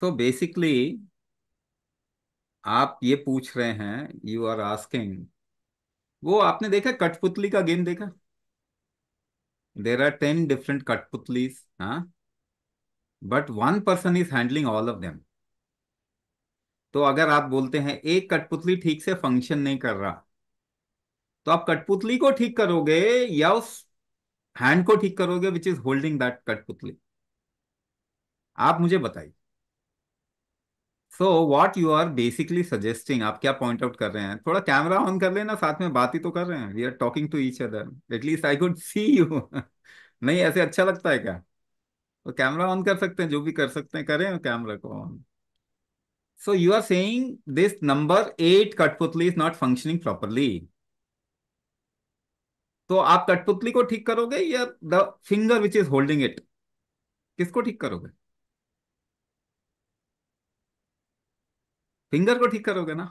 तो बेसिकली आप ये पूछ रहे हैं यू आर आस्किंग वो आपने देखा कठपुतली का गेम देखा देर आर टेन डिफरेंट कठपुतलीज but one person is handling all of them तो अगर आप बोलते हैं एक कठपुतली ठीक से फंक्शन नहीं कर रहा तो आप कठपुतली को ठीक करोगे या उस हैंड को ठीक करोगे विच इज होल्डिंग दैट कठपुतली आप मुझे बताइए so what you are basically suggesting आप क्या पॉइंट आउट कर रहे हैं थोड़ा कैमरा ऑन कर लेना साथ में बात ही तो कर रहे हैं we are talking to each other at least I could see you नहीं ऐसे अच्छा लगता है क्या तो कैमरा ऑन कर सकते हैं जो भी कर सकते हैं करें कैमरा को on so you are saying this number eight कठपुतली इज नॉट फंक्शनिंग प्रॉपरली तो आप कठपुतली को ठीक करोगे या the finger which is holding it किसको ठीक करोगे फिंगर को ठीक करोगे ना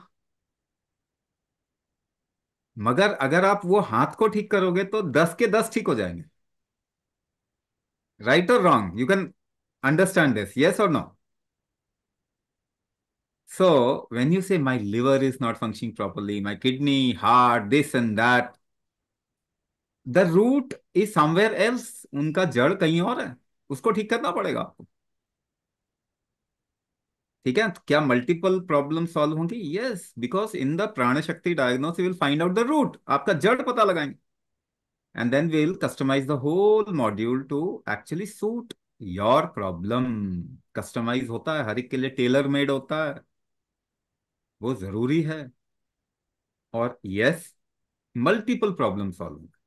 मगर अगर आप वो हाथ को ठीक करोगे तो दस के दस ठीक हो जाएंगे राइट और wrong you can understand this yes और no so when you say my liver is not functioning properly my kidney heart this and that the root is somewhere else उनका जड़ कहीं और है उसको ठीक करना पड़ेगा आपको ठीक है तो क्या मल्टीपल प्रॉब्लम सॉल्व होंगी yes because in the Pran Shakti diagnose will find out the root आपका जड़ पता लगाएंगे and then will customize the whole module to actually suit your problem customize होता है हर एक के लिए टेलर मेड होता है वो जरूरी है और यस मल्टीपल प्रॉब्लम सॉल्व